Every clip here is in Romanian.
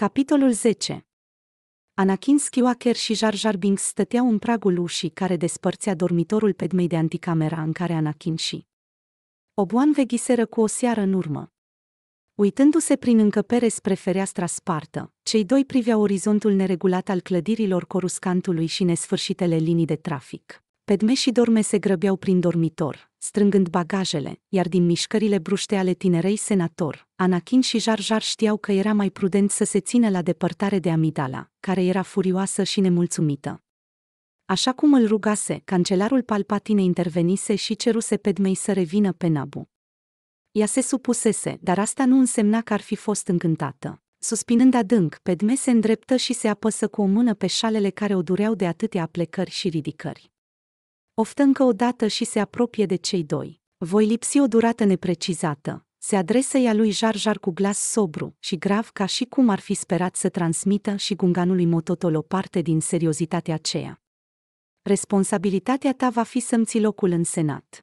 Capitolul 10 Anakin Skywalker și Jar Jar Binks stăteau în pragul ușii care despărțea dormitorul pedmei de anticamera în care Anakin și Obuan veghiseră cu o seară în urmă. Uitându-se prin încăpere spre fereastra spartă, cei doi priveau orizontul neregulat al clădirilor coruscantului și nesfârșitele linii de trafic. Pedme și Dorme se grăbeau prin dormitor, strângând bagajele, iar din mișcările bruște ale tinerei senator, Anakin și Jar Jar știau că era mai prudent să se țină la depărtare de Amidala, care era furioasă și nemulțumită. Așa cum îl rugase, cancelarul Palpatine intervenise și ceruse Pedmei să revină pe Nabu. Ea se supusese, dar asta nu însemna că ar fi fost încântată. Suspinând adânc, Pedme se îndreptă și se apăsă cu o mână pe șalele care o dureau de atâtea plecări și ridicări oftă încă o dată și se apropie de cei doi. Voi lipsi o durată neprecizată. Se adresă ea lui Jar Jar cu glas sobru și grav ca și cum ar fi sperat să transmită și gunganului Mototol o parte din seriozitatea aceea. Responsabilitatea ta va fi să-mi ții locul în senat.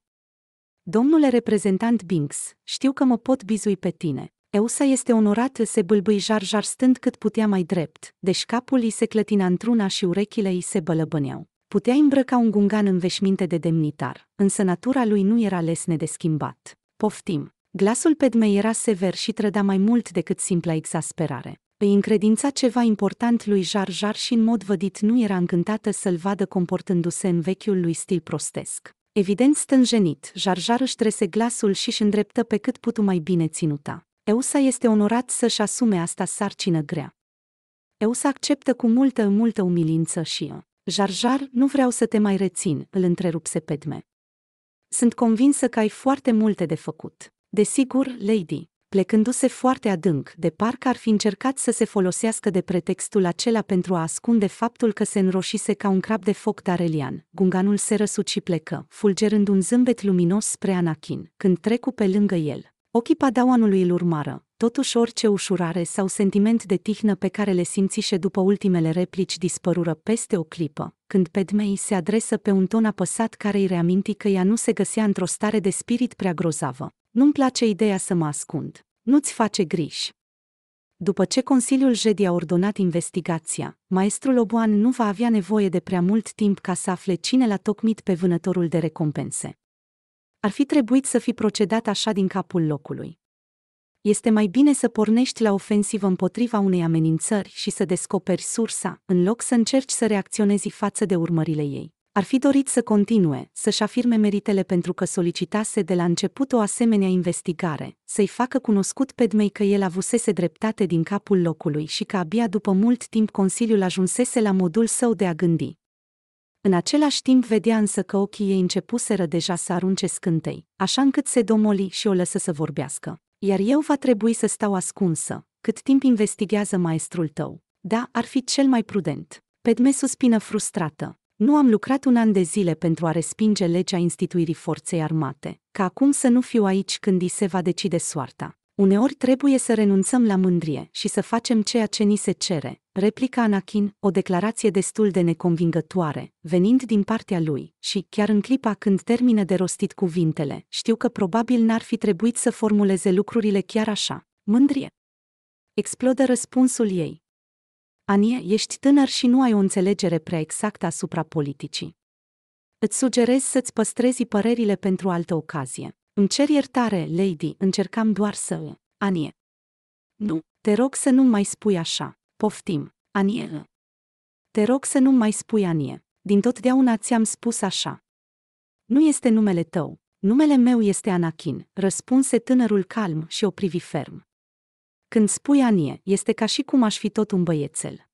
Domnule reprezentant Binks, știu că mă pot bizui pe tine. Eusa este onorat se bâlbâi jar-jar stând cât putea mai drept, deci capul îi se clătina într-una și urechile îi se bălăbâneau. Putea îmbrăca un gungan în veșminte de demnitar, însă natura lui nu era lesne de schimbat. Poftim! Glasul Pedmei era sever și trăda mai mult decât simpla exasperare. Îi încredința ceva important lui Jar Jar și în mod vădit nu era încântată să-l vadă comportându-se în vechiul lui stil prostesc. Evident stânjenit, Jar Jar își trese glasul și își îndreptă pe cât putu mai bine ținuta. Eusa este onorat să-și asume asta sarcină grea. Eusa acceptă cu multă, multă umilință și eu. Jarjar, nu vreau să te mai rețin, îl întrerupse Pedme. Sunt convinsă că ai foarte multe de făcut. Desigur, Lady, plecându-se foarte adânc, de parcă ar fi încercat să se folosească de pretextul acela pentru a ascunde faptul că se înroșise ca un crab de foc darelian. Gunganul se răsuci și plecă, fulgerând un zâmbet luminos spre Anakin, când trecu pe lângă el. Ochii padawanului îl urmară, totuși orice ușurare sau sentiment de tihnă pe care le simțișe după ultimele replici dispărură peste o clipă, când Pedmei se adresă pe un ton apăsat care îi reaminti că ea nu se găsea într-o stare de spirit prea grozavă. Nu-mi place ideea să mă ascund. Nu-ți face griji. După ce Consiliul Jedi a ordonat investigația, maestrul Oboan nu va avea nevoie de prea mult timp ca să afle cine l-a tocmit pe vânătorul de recompense ar fi trebuit să fi procedat așa din capul locului. Este mai bine să pornești la ofensivă împotriva unei amenințări și să descoperi sursa, în loc să încerci să reacționezi față de urmările ei. Ar fi dorit să continue, să-și afirme meritele pentru că solicitase de la început o asemenea investigare, să-i facă cunoscut Pedmei că el avusese dreptate din capul locului și că abia după mult timp Consiliul ajunsese la modul său de a gândi, în același timp vedea însă că ochii ei începuseră deja să arunce scântei, așa încât se domoli și o lăsă să vorbească. Iar eu va trebui să stau ascunsă, cât timp investigează maestrul tău. Da, ar fi cel mai prudent. Pedme suspină frustrată. Nu am lucrat un an de zile pentru a respinge legea instituirii forței armate, ca acum să nu fiu aici când îi se va decide soarta. Uneori trebuie să renunțăm la mândrie și să facem ceea ce ni se cere, replica Anakin, o declarație destul de neconvingătoare, venind din partea lui, și, chiar în clipa când termină de rostit cuvintele, știu că probabil n-ar fi trebuit să formuleze lucrurile chiar așa. Mândrie. Explodă răspunsul ei. Anie, ești tânăr și nu ai o înțelegere prea exactă asupra politicii. Îți sugerez să-ți păstrezi părerile pentru altă ocazie. Îmi cer iertare, lady, încercam doar să... Anie. Nu, te rog să nu mai spui așa. Poftim, Anie. Te rog să nu mai spui Anie. Din totdeauna ți-am spus așa. Nu este numele tău. Numele meu este Anakin, răspunse tânărul calm și o privi ferm. Când spui Anie, este ca și cum aș fi tot un băiețel.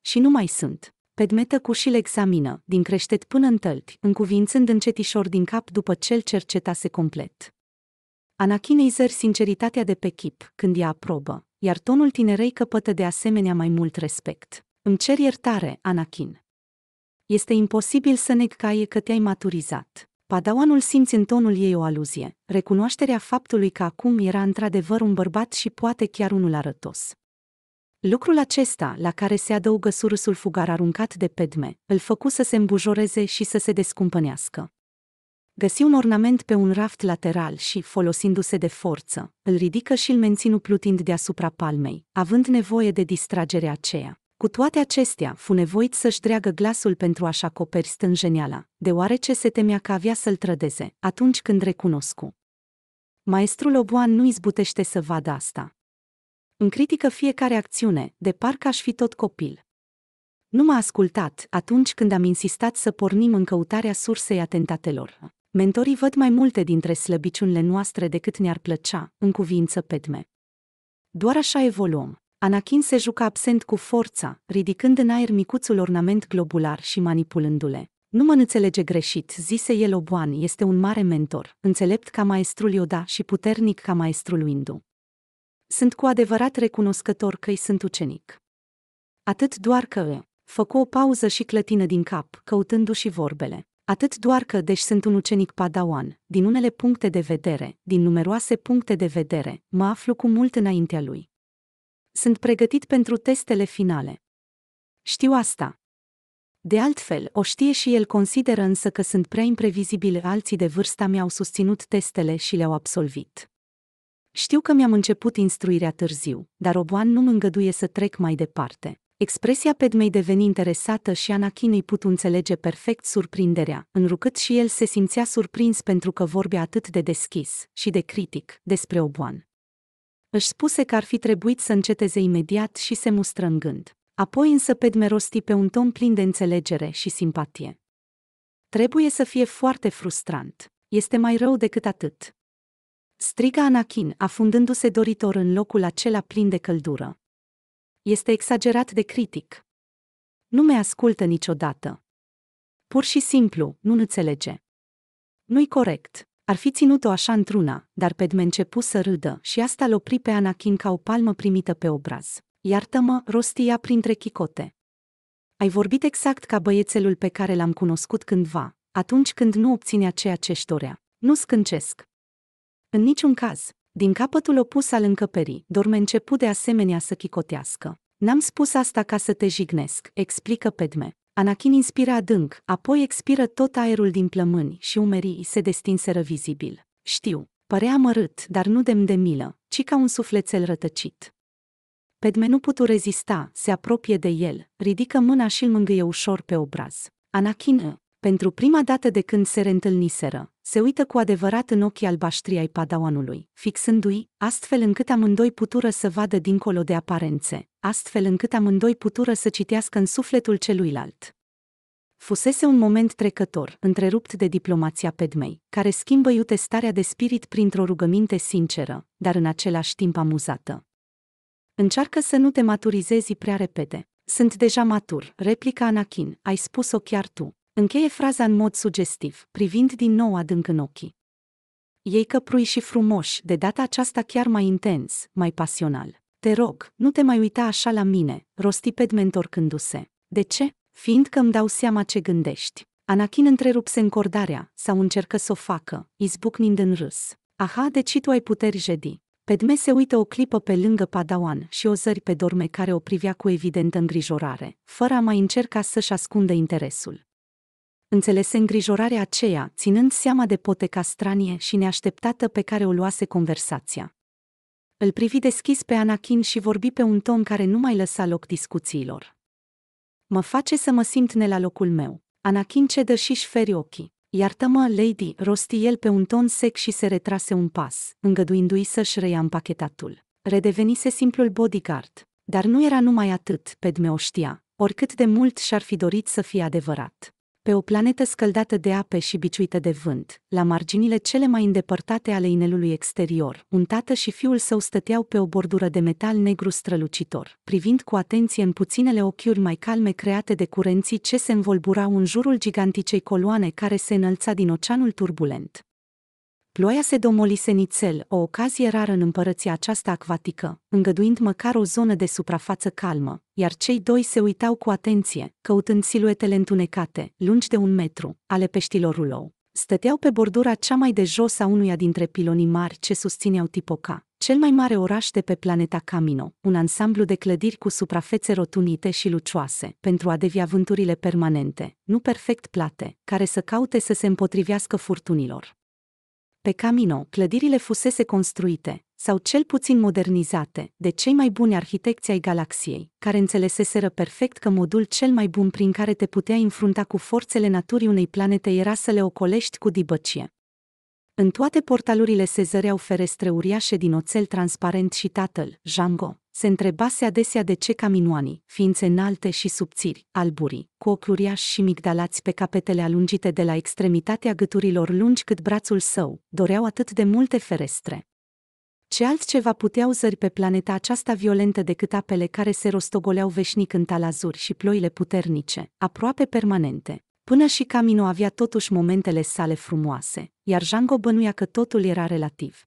Și nu mai sunt pedmetă cu și le examină, din creștet până în tălpi, încuvințând încetișor din cap după ce îl cercetase complet. îi zări sinceritatea de pe chip, când ea aprobă, iar tonul tinerei căpătă de asemenea mai mult respect. Îmi cer iertare, Anachin. Este imposibil să neg ca e că te-ai maturizat. Padawanul simți în tonul ei o aluzie, recunoașterea faptului că acum era într-adevăr un bărbat și poate chiar unul arătos. Lucrul acesta, la care se adăugă surâsul fugar aruncat de pedme, îl făcu să se îmbujoreze și să se descumpănească. Găsi un ornament pe un raft lateral și, folosindu-se de forță, îl ridică și îl menținu plutind deasupra palmei, având nevoie de distragerea aceea. Cu toate acestea, fu nevoit să-și dreagă glasul pentru a-și acoperi stânjeniala, deoarece se temea că avea să-l trădeze, atunci când recunoscu. Maestrul Oboan nu izbutește să vadă asta. Îmi critică fiecare acțiune, de parcă aș fi tot copil. Nu m-a ascultat atunci când am insistat să pornim în căutarea sursei atentatelor. Mentorii văd mai multe dintre slăbiciunile noastre decât ne-ar plăcea, în cuvință pedme. Doar așa evoluăm. Anakin se juca absent cu forța, ridicând în aer micuțul ornament globular și manipulându-le. Nu mă înțelege greșit, zise el Oboan, este un mare mentor, înțelept ca maestrul Yoda și puternic ca maestrul Windu. Sunt cu adevărat recunoscător că-i sunt ucenic. Atât doar că făcu o pauză și clătină din cap, căutându-și vorbele. Atât doar că, deși sunt un ucenic padawan, din unele puncte de vedere, din numeroase puncte de vedere, mă aflu cu mult înaintea lui. Sunt pregătit pentru testele finale. Știu asta. De altfel, o știe și el consideră însă că sunt prea imprevizibile alții de vârsta mi-au susținut testele și le-au absolvit. Știu că mi-am început instruirea târziu, dar Oboan nu mă îngăduie să trec mai departe. Expresia Pedmei deveni interesată și Anachin îi putu înțelege perfect surprinderea, înrucât și el se simțea surprins pentru că vorbea atât de deschis și de critic despre Oboan. Își spuse că ar fi trebuit să înceteze imediat și se mustră în gând. Apoi însă Pedme rosti pe un ton plin de înțelegere și simpatie. Trebuie să fie foarte frustrant. Este mai rău decât atât. Striga Anakin, afundându-se doritor în locul acela plin de căldură. Este exagerat de critic. Nu mă ascultă niciodată. Pur și simplu, nu înțelege. Nu-i corect. Ar fi ținut-o așa într-una, dar Padme începu să râdă și asta l opri pe Anakin ca o palmă primită pe obraz. Iartă-mă, rostia printre chicote. Ai vorbit exact ca băiețelul pe care l-am cunoscut cândva, atunci când nu obținea ceea ce-și dorea. Nu scâncesc. În niciun caz, din capătul opus al încăperii, dorme început de asemenea să chicotească. N-am spus asta ca să te jignesc, explică Pedme. Anakin inspiră adânc, apoi expiră tot aerul din plămâni și umerii se destinseră vizibil. Știu, părea amărât, dar nu demn de milă, ci ca un sufletel rătăcit. Pedme nu putu rezista, se apropie de el, ridică mâna și îl mângâie ușor pe obraz. Anakin, pentru prima dată de când se reîntâlniseră, se uită cu adevărat în ochii albaștri ai padawanului, fixându-i, astfel încât amândoi putură să vadă dincolo de aparențe, astfel încât amândoi putură să citească în sufletul celuilalt. Fusese un moment trecător, întrerupt de diplomația Pedmei, care schimbă iute starea de spirit printr-o rugăminte sinceră, dar în același timp amuzată. Încearcă să nu te maturizezi prea repede. Sunt deja matur, replica Anakin, ai spus-o chiar tu, Încheie fraza în mod sugestiv, privind din nou adânc în ochii. Ei căprui și frumoși, de data aceasta chiar mai intens, mai pasional. Te rog, nu te mai uita așa la mine, rosti pedmentor întorcându-se. De ce? Fiindcă îmi dau seama ce gândești. Anakin întrerupse încordarea, sau încercă să o facă, izbucnind în râs. Aha, deci tu ai puteri jedi. Pedme se uită o clipă pe lângă Padawan și o zări pe dorme care o privea cu evidentă îngrijorare, fără a mai încerca să-și ascundă interesul înțelese îngrijorarea aceea, ținând seama de poteca stranie și neașteptată pe care o luase conversația. Îl privi deschis pe Anakin și vorbi pe un ton care nu mai lăsa loc discuțiilor. Mă face să mă simt ne la locul meu. Anakin cedă și-și feri ochii. Iartă-mă, lady, rosti el pe un ton sec și se retrase un pas, îngăduindu-i să-și reia împachetatul. Redevenise simplul bodyguard. Dar nu era numai atât, Pedme o știa, oricât de mult și-ar fi dorit să fie adevărat pe o planetă scăldată de ape și biciuită de vânt, la marginile cele mai îndepărtate ale inelului exterior, un tată și fiul său stăteau pe o bordură de metal negru strălucitor, privind cu atenție în puținele ochiuri mai calme create de curenții ce se învolburau în jurul giganticei coloane care se înălța din oceanul turbulent. Ploaia se domolise nițel, o ocazie rară în împărăția aceasta acvatică, îngăduind măcar o zonă de suprafață calmă, iar cei doi se uitau cu atenție, căutând siluetele întunecate, lungi de un metru, ale peștilor rulou. Stăteau pe bordura cea mai de jos a unuia dintre pilonii mari ce susțineau Tipoca, cel mai mare oraș de pe planeta Camino, un ansamblu de clădiri cu suprafețe rotunite și lucioase, pentru a devia vânturile permanente, nu perfect plate, care să caute să se împotrivească furtunilor. Pe Camino, clădirile fusese construite, sau cel puțin modernizate, de cei mai buni arhitecți ai galaxiei, care înțeleseseră perfect că modul cel mai bun prin care te puteai înfrunta cu forțele naturii unei planete era să le ocolești cu dibăcie. În toate portalurile se zăreau ferestre uriașe din oțel transparent și tatăl, Jango, se întrebase adesea de ce caminoanii, ființe înalte și subțiri, alburi, cu ochi uriași și migdalați pe capetele alungite de la extremitatea gâturilor lungi cât brațul său, doreau atât de multe ferestre. Ce altceva puteau zări pe planeta aceasta violentă decât apele care se rostogoleau veșnic în talazuri și ploile puternice, aproape permanente? Până și Camino avea totuși momentele sale frumoase, iar Jango bănuia că totul era relativ.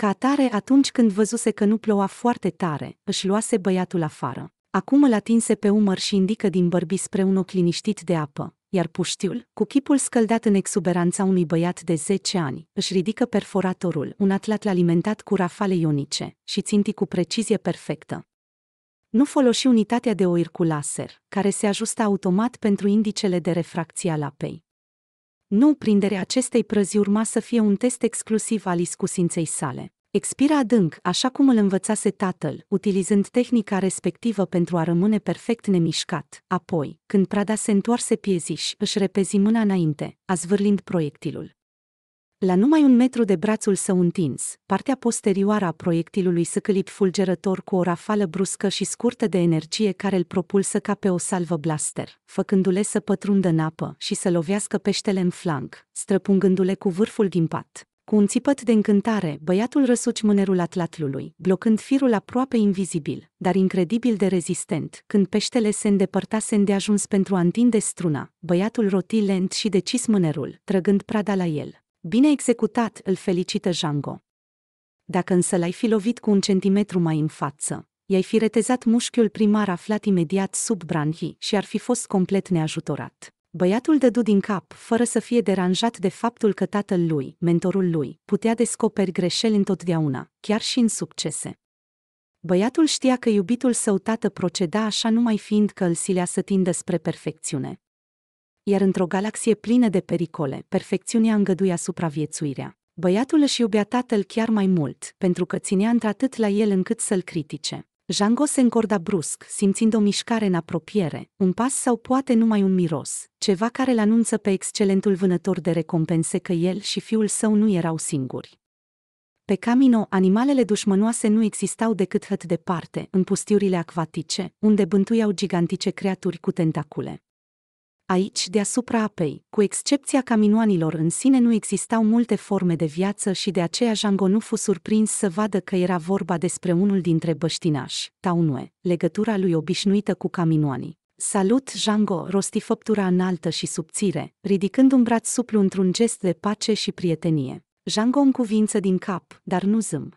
Ca atare, atunci când văzuse că nu ploua foarte tare, își luase băiatul afară. Acum îl atinse pe umăr și indică din bărbi spre un ochi liniștit de apă, iar puștiul, cu chipul scăldat în exuberanța unui băiat de 10 ani, își ridică perforatorul, un atlat alimentat cu rafale ionice, și ținti cu precizie perfectă. Nu folosi unitatea de oir cu laser, care se ajusta automat pentru indicele de refracție al apei. Nu prinderea acestei prăzi urma să fie un test exclusiv al iscusinței sale. Expira adânc, așa cum îl învățase tatăl, utilizând tehnica respectivă pentru a rămâne perfect nemișcat. Apoi, când prada se întoarse pieziș, își repezi mâna înainte, azvârlind proiectilul. La numai un metru de brațul său întins, partea posterioară a proiectilului săcălit fulgerător cu o rafală bruscă și scurtă de energie care îl propulsă ca pe o salvă blaster, făcându-le să pătrundă în apă și să lovească peștele în flanc, străpungându-le cu vârful din pat. Cu un țipăt de încântare, băiatul răsuci mânerul atlatlului, blocând firul aproape invizibil, dar incredibil de rezistent. Când peștele se îndepărtase îndeajuns pentru a întinde struna, băiatul roti lent și decis mânerul, trăgând prada la el. Bine executat, îl felicită Django. Dacă însă l-ai fi lovit cu un centimetru mai în față, i-ai fi retezat mușchiul primar aflat imediat sub branhi și ar fi fost complet neajutorat. Băiatul dădu din cap, fără să fie deranjat de faptul că tatăl lui, mentorul lui, putea descoperi greșeli întotdeauna, chiar și în succese. Băiatul știa că iubitul său tată proceda așa numai fiind că îl silea să tindă spre perfecțiune iar într-o galaxie plină de pericole, perfecțiunea îngăduia supraviețuirea. Băiatul își iubea tatăl chiar mai mult, pentru că ținea într-atât la el încât să-l critique. Jango se încorda brusc, simțind o mișcare în apropiere, un pas sau poate numai un miros, ceva care îl anunță pe excelentul vânător de recompense că el și fiul său nu erau singuri. Pe Camino, animalele dușmănoase nu existau decât hăt departe, în pustiurile acvatice, unde bântuiau gigantice creaturi cu tentacule aici deasupra apei, cu excepția caminoanilor în sine nu existau multe forme de viață și de aceea Jango nu fu surprins să vadă că era vorba despre unul dintre băștinași, Taunue, legătura lui obișnuită cu caminoanii. Salut, Jango, rosti făptura înaltă și subțire, ridicând un braț suplu într-un gest de pace și prietenie. Jango în cuvință din cap, dar nu zâm.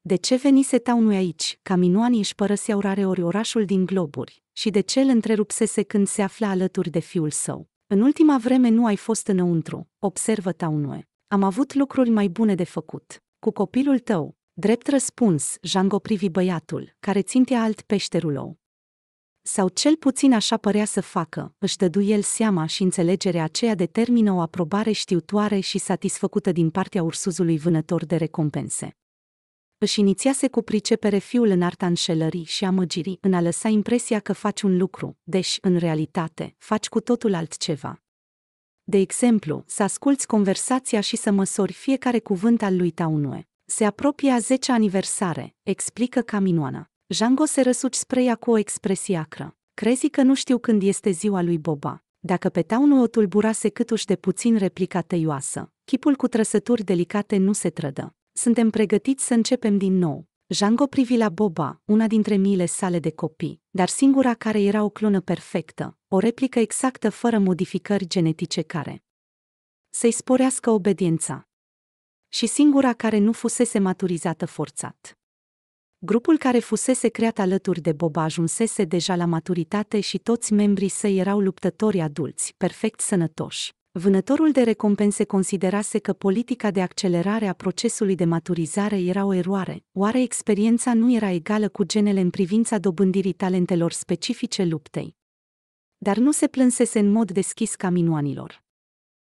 De ce venise Taunui aici? Caminoanii își părăseau rareori orașul din globuri, și de ce îl întrerupsese când se afla alături de fiul său. În ultima vreme nu ai fost înăuntru, observă Taunue. Am avut lucruri mai bune de făcut. Cu copilul tău, drept răspuns, Jango privi băiatul, care țintea alt peșterul ou. Sau cel puțin așa părea să facă, își dădu el seama și înțelegerea aceea determină o aprobare știutoare și satisfăcută din partea ursuzului vânător de recompense își inițiase cu pricepere fiul în arta înșelării și amăgirii, în a lăsa impresia că faci un lucru, deși, în realitate, faci cu totul altceva. De exemplu, să asculți conversația și să măsori fiecare cuvânt al lui Taunue. Se apropie a 10 aniversare, explică Caminoana. Jango se răsuci spre ea cu o expresie acră. Crezi că nu știu când este ziua lui Boba. Dacă pe Taunu o tulburase câtuși de puțin replica tăioasă, chipul cu trăsături delicate nu se trădă. Suntem pregătiți să începem din nou. Jango privi la Boba, una dintre miile sale de copii, dar singura care era o clonă perfectă, o replică exactă fără modificări genetice care să-i sporească obediența. Și singura care nu fusese maturizată forțat. Grupul care fusese creat alături de Boba ajunsese deja la maturitate și toți membrii săi erau luptători adulți, perfect sănătoși. Vânătorul de recompense considerase că politica de accelerare a procesului de maturizare era o eroare, oare experiența nu era egală cu genele în privința dobândirii talentelor specifice luptei. Dar nu se plânsese în mod deschis ca minuanilor.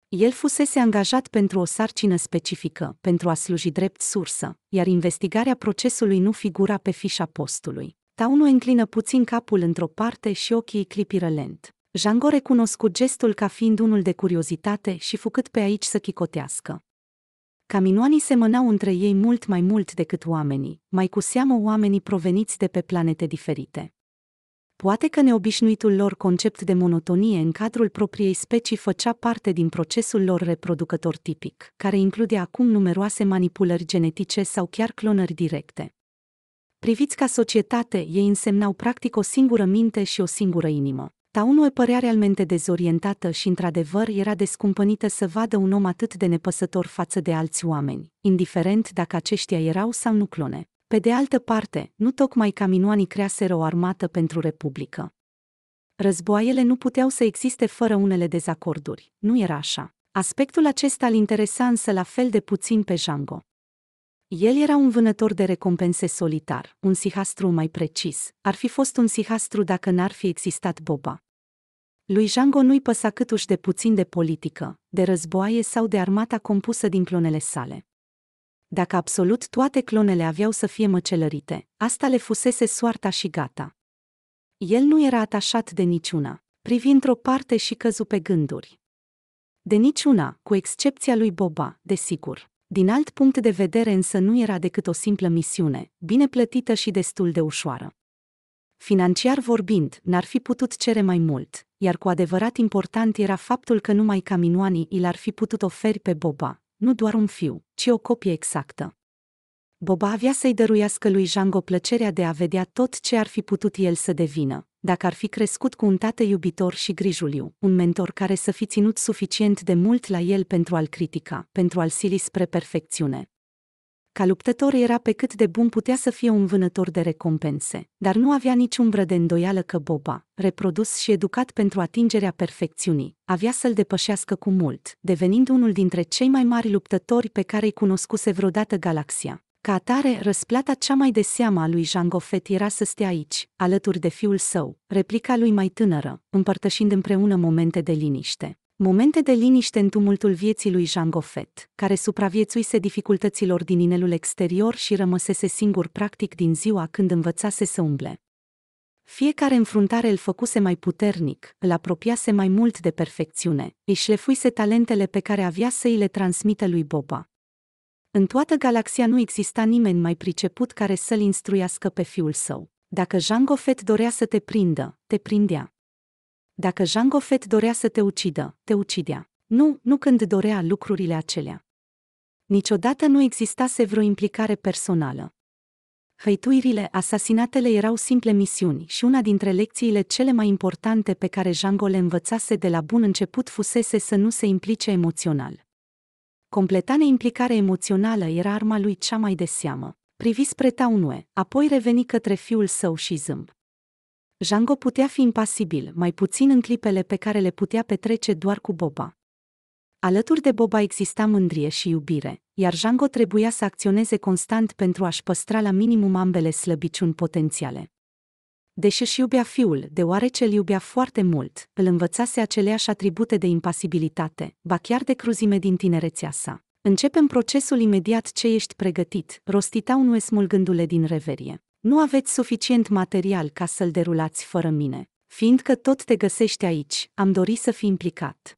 El fusese angajat pentru o sarcină specifică, pentru a sluji drept sursă, iar investigarea procesului nu figura pe fișa postului. Taunu înclină puțin capul într-o parte și ochii clipiră lent. Jango recunoscut gestul ca fiind unul de curiozitate și făcut pe aici să chicotească. Caminoanii semănau între ei mult mai mult decât oamenii, mai cu seamă oamenii proveniți de pe planete diferite. Poate că neobișnuitul lor concept de monotonie în cadrul propriei specii făcea parte din procesul lor reproducător tipic, care include acum numeroase manipulări genetice sau chiar clonări directe. Priviți ca societate, ei însemnau practic o singură minte și o singură inimă. Taunul părea realmente dezorientată și într-adevăr era descumpănită să vadă un om atât de nepăsător față de alți oameni, indiferent dacă aceștia erau sau nu clone. Pe de altă parte, nu tocmai minoanii creaseră o armată pentru Republică. Războaiele nu puteau să existe fără unele dezacorduri, nu era așa. Aspectul acesta îl interesa însă la fel de puțin pe Jango. El era un vânător de recompense solitar, un sihastru mai precis, ar fi fost un sihastru dacă n-ar fi existat Boba. Lui Jango nu-i păsa câtuși de puțin de politică, de războaie sau de armata compusă din clonele sale. Dacă absolut toate clonele aveau să fie măcelărite, asta le fusese soarta și gata. El nu era atașat de niciuna, privi într-o parte și căzu pe gânduri. De niciuna, cu excepția lui Boba, desigur. Din alt punct de vedere însă nu era decât o simplă misiune, bine plătită și destul de ușoară. Financiar vorbind, n-ar fi putut cere mai mult, iar cu adevărat important era faptul că numai caminoanii i ar fi putut oferi pe Boba, nu doar un fiu, ci o copie exactă. Boba avea să-i dăruiască lui Jango plăcerea de a vedea tot ce ar fi putut el să devină, dacă ar fi crescut cu un tată iubitor și grijuliu, un mentor care să fi ținut suficient de mult la el pentru a-l critica, pentru a-l sili spre perfecțiune. Ca luptător era pe cât de bun putea să fie un vânător de recompense, dar nu avea nici umbră de îndoială că Boba, reprodus și educat pentru atingerea perfecțiunii, avea să-l depășească cu mult, devenind unul dintre cei mai mari luptători pe care i cunoscuse vreodată galaxia. Ca atare, răsplata cea mai de seamă a lui Jean Goffet era să stea aici, alături de fiul său, replica lui mai tânără, împărtășind împreună momente de liniște. Momente de liniște în tumultul vieții lui Jean Goffet, care supraviețuise dificultăților din inelul exterior și rămăsese singur practic din ziua când învățase să umble. Fiecare înfruntare îl făcuse mai puternic, îl apropiase mai mult de perfecțiune, îi șlefuise talentele pe care avea să îi le transmită lui Boba. În toată galaxia nu exista nimeni mai priceput care să-l instruiască pe fiul său. Dacă Jean Goffet dorea să te prindă, te prindea. Dacă Jean Goffet dorea să te ucidă, te ucidea. Nu, nu când dorea lucrurile acelea. Niciodată nu existase vreo implicare personală. Hăituirile, asasinatele erau simple misiuni și una dintre lecțiile cele mai importante pe care Jango le învățase de la bun început fusese să nu se implice emoțional. Completa neimplicarea emoțională era arma lui cea mai de seamă. Privi spre Taunue, apoi reveni către fiul său și zâmb. Jango putea fi impasibil, mai puțin în clipele pe care le putea petrece doar cu Boba. Alături de Boba exista mândrie și iubire, iar Jango trebuia să acționeze constant pentru a-și păstra la minimum ambele slăbiciuni potențiale. Deși își iubea fiul, deoarece îl iubea foarte mult, îl învățase aceleași atribute de impasibilitate, ba chiar de cruzime din tinerețea sa. Începem procesul imediat ce ești pregătit, rostita un smulgându-le din reverie. Nu aveți suficient material ca să-l derulați fără mine. Fiindcă tot te găsești aici, am dorit să fi implicat.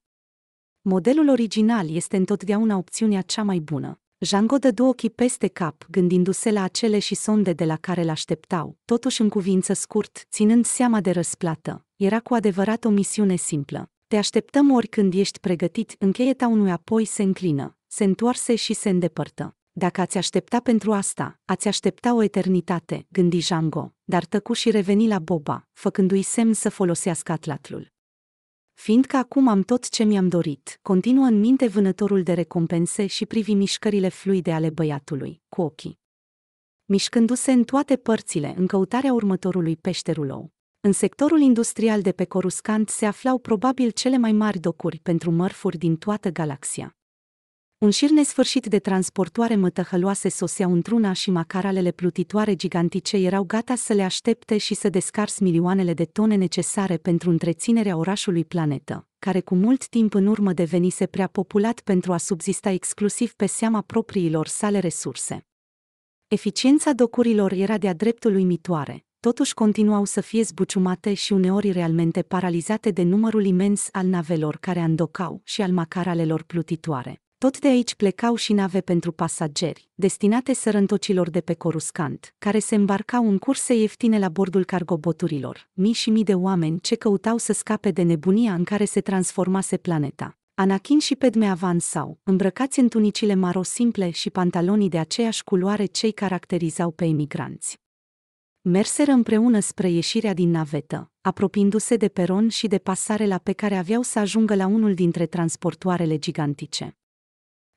Modelul original este întotdeauna opțiunea cea mai bună. Jango dă două ochii peste cap, gândindu-se la acele și sonde de la care l-așteptau, totuși în cuvință scurt, ținând seama de răsplată. Era cu adevărat o misiune simplă. Te așteptăm oricând ești pregătit, încheieta unui apoi se înclină, se întoarse și se îndepărtă. Dacă ați aștepta pentru asta, ați aștepta o eternitate, gândi Jango, dar tăcu și reveni la Boba, făcându-i semn să folosească atlatlul fiindcă acum am tot ce mi-am dorit, continuă în minte vânătorul de recompense și privi mișcările fluide ale băiatului, cu ochii. Mișcându-se în toate părțile în căutarea următorului peșterulou. În sectorul industrial de pe Coruscant se aflau probabil cele mai mari docuri pentru mărfuri din toată galaxia. Un șir nesfârșit de transportoare mătăhăloase soseau într-una și macaralele plutitoare gigantice erau gata să le aștepte și să descars milioanele de tone necesare pentru întreținerea orașului planetă, care cu mult timp în urmă devenise prea populat pentru a subzista exclusiv pe seama propriilor sale resurse. Eficiența docurilor era de-a dreptul uimitoare, totuși continuau să fie zbuciumate și uneori realmente paralizate de numărul imens al navelor care andocau și al macaralelor plutitoare. Tot de aici plecau și nave pentru pasageri, destinate sărântocilor de pe Coruscant, care se îmbarcau în curse ieftine la bordul cargoboturilor, mii și mii de oameni ce căutau să scape de nebunia în care se transformase planeta. Anakin și Padme avansau, îmbrăcați în tunicile maro simple și pantalonii de aceeași culoare cei caracterizau pe emigranți. Merseră împreună spre ieșirea din navetă, apropiindu-se de peron și de pasarela pe care aveau să ajungă la unul dintre transportoarele gigantice.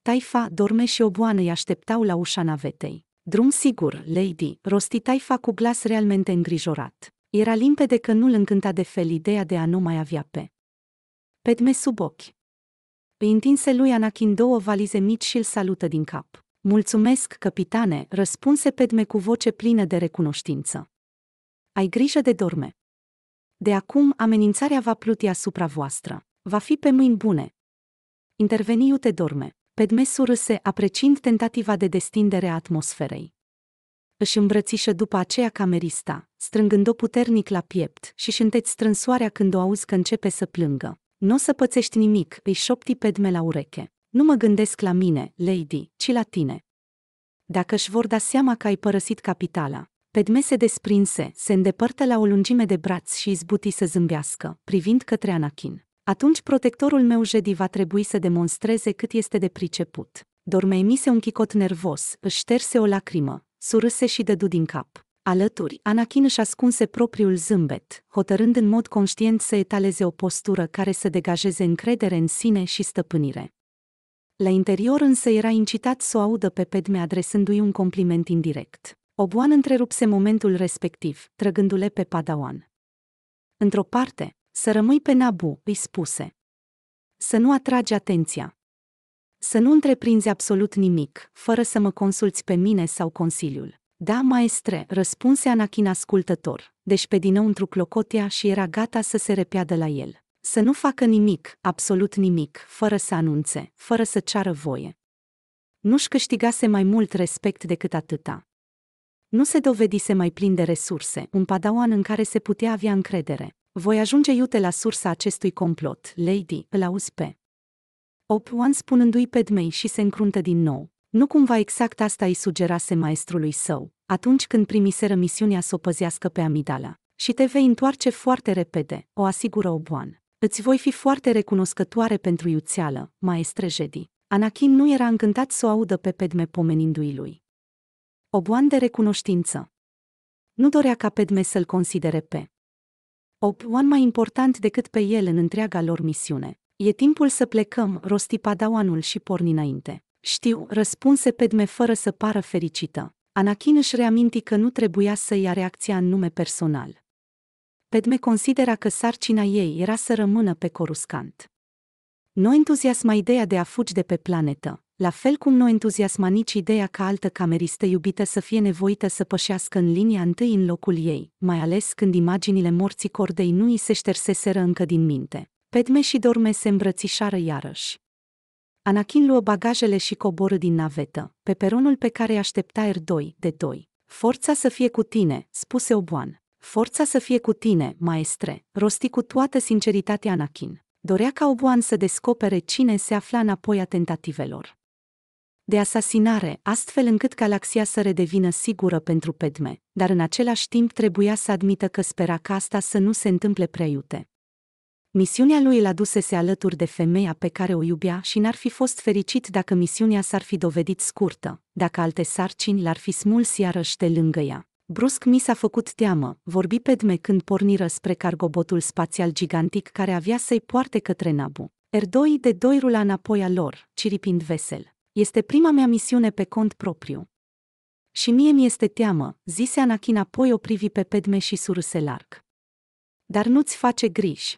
Taifa, Dorme și Oboană îi așteptau la ușa navetei. Drum sigur, lady, rosti Taifa cu glas realmente îngrijorat. Era limpede că nu-l încânta de fel ideea de a nu mai avea pe Pedme sub ochi. Îi întinse lui Anakin două valize mici și îl salută din cap. Mulțumesc, capitane, răspunse Pedme cu voce plină de recunoștință. Ai grijă de dorme. De acum, amenințarea va pluti asupra voastră. Va fi pe mâini bune. Interveniu te dorme. Pedme surâse apreciind tentativa de destindere a atmosferei. Își îmbrățișă după aceea camerista, strângând-o puternic la piept și șânteți strânsoarea când o auzi că începe să plângă. Nu o să pățești nimic, îi șopti Pedme la ureche. Nu mă gândesc la mine, lady, ci la tine. Dacă își vor da seama că ai părăsit capitala, Pedme se desprinse, se îndepărtă la o lungime de braț și izbuti să zâmbească, privind către Anakin. Atunci protectorul meu jedi va trebui să demonstreze cât este de priceput. Dormei mise un chicot nervos, își șterse o lacrimă, surâse și dădu din cap. Alături, Anakin își ascunse propriul zâmbet, hotărând în mod conștient să etaleze o postură care să degajeze încredere în sine și stăpânire. La interior însă era incitat să o audă pe Pedme adresându-i un compliment indirect. Oboan întrerupse momentul respectiv, trăgându-le pe Padawan. Într-o parte, să rămâi pe Nabu, îi spuse. Să nu atragi atenția. Să nu întreprinzi absolut nimic, fără să mă consulți pe mine sau Consiliul. Da, maestre, răspunse Anachin ascultător, deci pe din dinăuntru clocotea și era gata să se repeadă la el. Să nu facă nimic, absolut nimic, fără să anunțe, fără să ceară voie. Nu-și câștigase mai mult respect decât atâta. Nu se dovedise mai plin de resurse, un padawan în care se putea avea încredere. Voi ajunge iute la sursa acestui complot, Lady, îl auzi pe. One spunându-i Padmei și se încruntă din nou. Nu cumva exact asta îi sugerase maestrului său, atunci când primiseră misiunea să o păzească pe Amidala. Și te vei întoarce foarte repede, o asigură Obuan. Îți voi fi foarte recunoscătoare pentru iuțeală, maestre Jedi. Anakin nu era încântat să o audă pe Pedme pomenindu-i lui. Obuan de recunoștință. Nu dorea ca Pedme să-l considere pe op One mai important decât pe el în întreaga lor misiune. E timpul să plecăm, rosti padawanul și porni înainte. Știu, răspunse Pedme fără să pară fericită. Anakin își reaminti că nu trebuia să ia reacția în nume personal. Pedme considera că sarcina ei era să rămână pe Coruscant. Nu entuziasma ideea de a fugi de pe planetă, la fel cum nu entuziasma nici ideea ca altă cameristă iubită să fie nevoită să pășească în linia întâi în locul ei, mai ales când imaginile morții cordei nu îi se șterseseră încă din minte. Pedme și Dorme se îmbrățișară iarăși. Anakin luă bagajele și coboră din navetă, pe peronul pe care aștepta R2, de 2. Forța să fie cu tine, spuse Oboan. Forța să fie cu tine, maestre, rosti cu toată sinceritatea Anakin. Dorea ca Oboan să descopere cine se afla înapoi a tentativelor de asasinare, astfel încât galaxia să redevină sigură pentru Pedme, dar în același timp trebuia să admită că spera ca asta să nu se întâmple prea iute. Misiunea lui îl adusese alături de femeia pe care o iubea și n-ar fi fost fericit dacă misiunea s-ar fi dovedit scurtă, dacă alte sarcini l-ar fi smuls iarăși de lângă ea. Brusc mi s-a făcut teamă, vorbi Pedme când porniră spre cargobotul spațial gigantic care avea să-i poarte către Nabu. Erdoi de doi rula înapoi a lor, ciripind vesel. Este prima mea misiune pe cont propriu. Și mie mi este teamă, zise Anakin apoi o privi pe Pedme și suruse larg. Dar nu-ți face griji.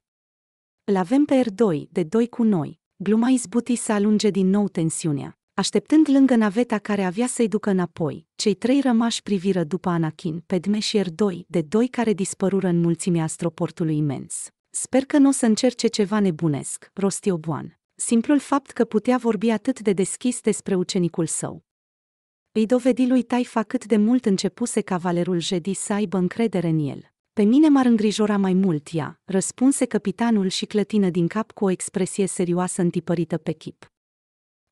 Îl avem pe R2, de doi cu noi. Gluma izbuti să alunge din nou tensiunea. Așteptând lângă naveta care avea să-i ducă înapoi, cei trei rămași priviră după Anakin, Pedme și R2, de doi care dispărură în mulțimea astroportului imens. Sper că nu o să încerce ceva nebunesc, rosti Obuan simplul fapt că putea vorbi atât de deschis despre ucenicul său. Îi dovedi lui Taifa cât de mult începuse cavalerul Jedi să aibă încredere în el. Pe mine m-ar îngrijora mai mult ea, răspunse capitanul și clătină din cap cu o expresie serioasă întipărită pe chip.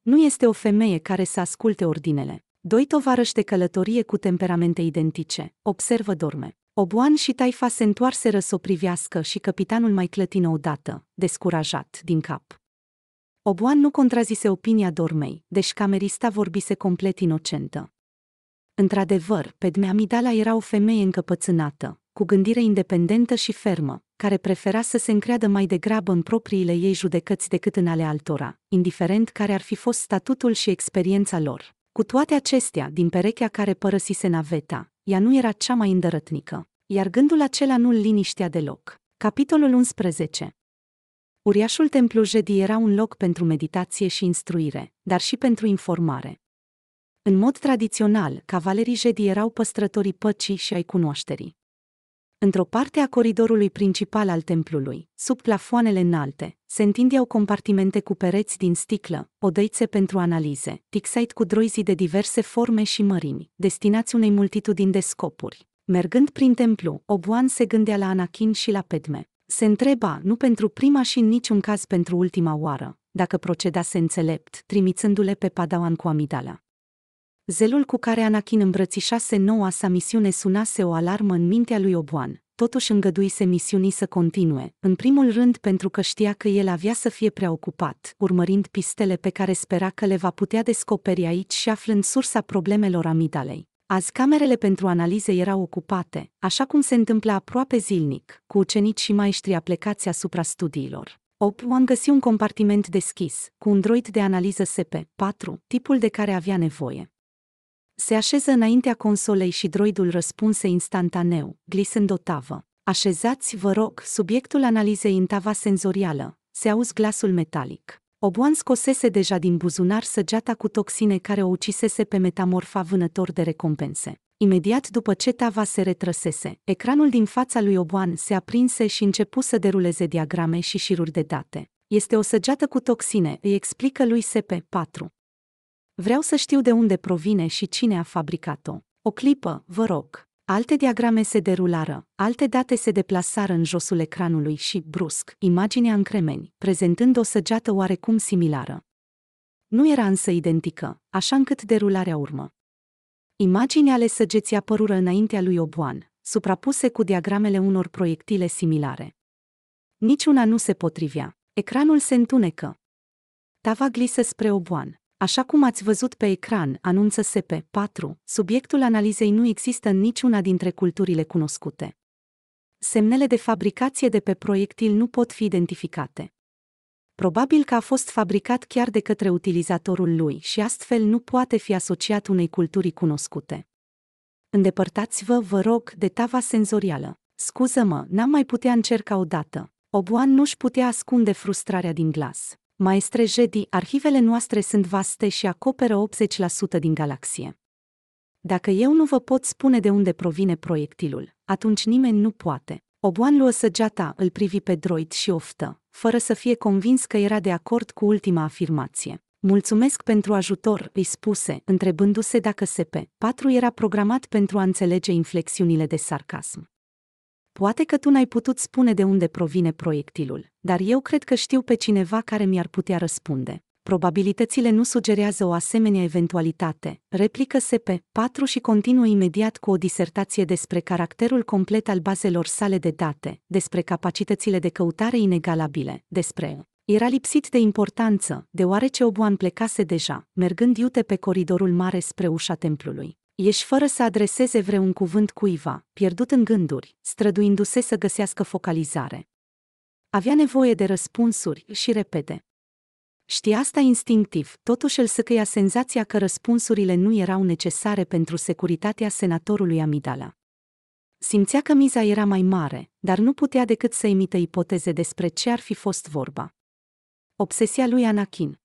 Nu este o femeie care să asculte ordinele. Doi tovarăși de călătorie cu temperamente identice, observă dorme. Oboan și Taifa se întoarseră să o privească și capitanul mai clătină odată, descurajat din cap. Oboan nu contrazise opinia Dormei, deci camerista vorbise complet inocentă. Într-adevăr, Pedme Amidala era o femeie încăpățânată, cu gândire independentă și fermă, care prefera să se încreadă mai degrabă în propriile ei judecăți decât în ale altora, indiferent care ar fi fost statutul și experiența lor. Cu toate acestea, din perechea care părăsise naveta, ea nu era cea mai îndărătnică, iar gândul acela nu-l liniștea deloc. Capitolul 11. Uriașul templu Jedi era un loc pentru meditație și instruire, dar și pentru informare. În mod tradițional, cavalerii Jedi erau păstrătorii păcii și ai cunoașterii. Într-o parte a coridorului principal al templului, sub plafoanele înalte, se întindeau compartimente cu pereți din sticlă, odăițe pentru analize, tixait cu droizii de diverse forme și mărimi, destinați unei multitudini de scopuri. Mergând prin templu, Obuan se gândea la Anakin și la Pedme se întreba, nu pentru prima și în niciun caz pentru ultima oară, dacă procedase înțelept, trimițându-le pe Padawan cu amidala. Zelul cu care Anakin îmbrățișase noua sa misiune sunase o alarmă în mintea lui Obuan, totuși îngăduise misiunii să continue, în primul rând pentru că știa că el avea să fie preocupat, urmărind pistele pe care spera că le va putea descoperi aici și aflând sursa problemelor amidalei. Azi camerele pentru analize erau ocupate, așa cum se întâmpla aproape zilnic, cu ucenici și maestri aplecați asupra studiilor. Op, Am găsit un compartiment deschis, cu un droid de analiză SP4, tipul de care avea nevoie. Se așeză înaintea consolei și droidul răspunse instantaneu, glisând o tavă. Așezați, vă rog, subiectul analizei în tava senzorială. Se auzi glasul metalic. Obuan scosese deja din buzunar săgeata cu toxine care o ucisese pe metamorfa vânător de recompense. Imediat după ce tava se retrăsese, ecranul din fața lui Obuan se aprinse și începu să deruleze diagrame și șiruri de date. Este o săgeată cu toxine, îi explică lui SP4. Vreau să știu de unde provine și cine a fabricat-o. O clipă, vă rog. Alte diagrame se derulară, alte date se deplasară în josul ecranului și, brusc, imaginea în cremeni, prezentând o săgeată oarecum similară. Nu era însă identică, așa încât derularea urmă. Imaginea ale săgeții apărură înaintea lui Oboan, suprapuse cu diagramele unor proiectile similare. Niciuna nu se potrivea. Ecranul se întunecă. Tava glisă spre Oboan. Așa cum ați văzut pe ecran, anunță SP4, subiectul analizei nu există în niciuna dintre culturile cunoscute. Semnele de fabricație de pe proiectil nu pot fi identificate. Probabil că a fost fabricat chiar de către utilizatorul lui și astfel nu poate fi asociat unei culturi cunoscute. Îndepărtați-vă, vă rog, de tava senzorială. Scuză-mă, n-am mai putea încerca odată. Oboan nu-și putea ascunde frustrarea din glas. Maestre Jedi, arhivele noastre sunt vaste și acoperă 80% din galaxie. Dacă eu nu vă pot spune de unde provine proiectilul, atunci nimeni nu poate. Obuan luă săgeata, îl privi pe droid și oftă, fără să fie convins că era de acord cu ultima afirmație. Mulțumesc pentru ajutor, îi spuse, întrebându-se dacă SP4 era programat pentru a înțelege inflexiunile de sarcasm. Poate că tu n-ai putut spune de unde provine proiectilul, dar eu cred că știu pe cineva care mi-ar putea răspunde. Probabilitățile nu sugerează o asemenea eventualitate, replică SP4 și continuă imediat cu o disertație despre caracterul complet al bazelor sale de date, despre capacitățile de căutare inegalabile, despre era lipsit de importanță, deoarece Oboan plecase deja, mergând iute pe coridorul mare spre ușa templului ieși fără să adreseze vreun cuvânt cuiva, pierdut în gânduri, străduindu-se să găsească focalizare. Avea nevoie de răspunsuri și repede. Știa asta instinctiv, totuși îl săcăia senzația că răspunsurile nu erau necesare pentru securitatea senatorului Amidala. Simțea că miza era mai mare, dar nu putea decât să emită ipoteze despre ce ar fi fost vorba. Obsesia lui Anakin.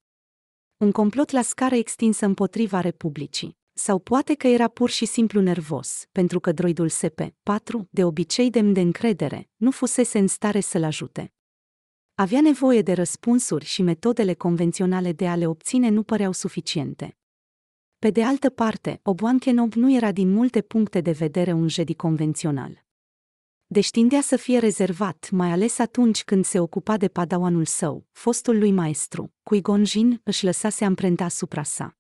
Un complot la scară extinsă împotriva Republicii. Sau poate că era pur și simplu nervos, pentru că droidul SP-4, de obicei demn de încredere, nu fusese în stare să-l ajute. Avea nevoie de răspunsuri și metodele convenționale de a le obține nu păreau suficiente. Pe de altă parte, Obi-Wan Kenob nu era din multe puncte de vedere un jedi convențional. Deci tindea să fie rezervat, mai ales atunci când se ocupa de padawanul său, fostul lui maestru, cui Gonjin își lăsase amprenta asupra sa.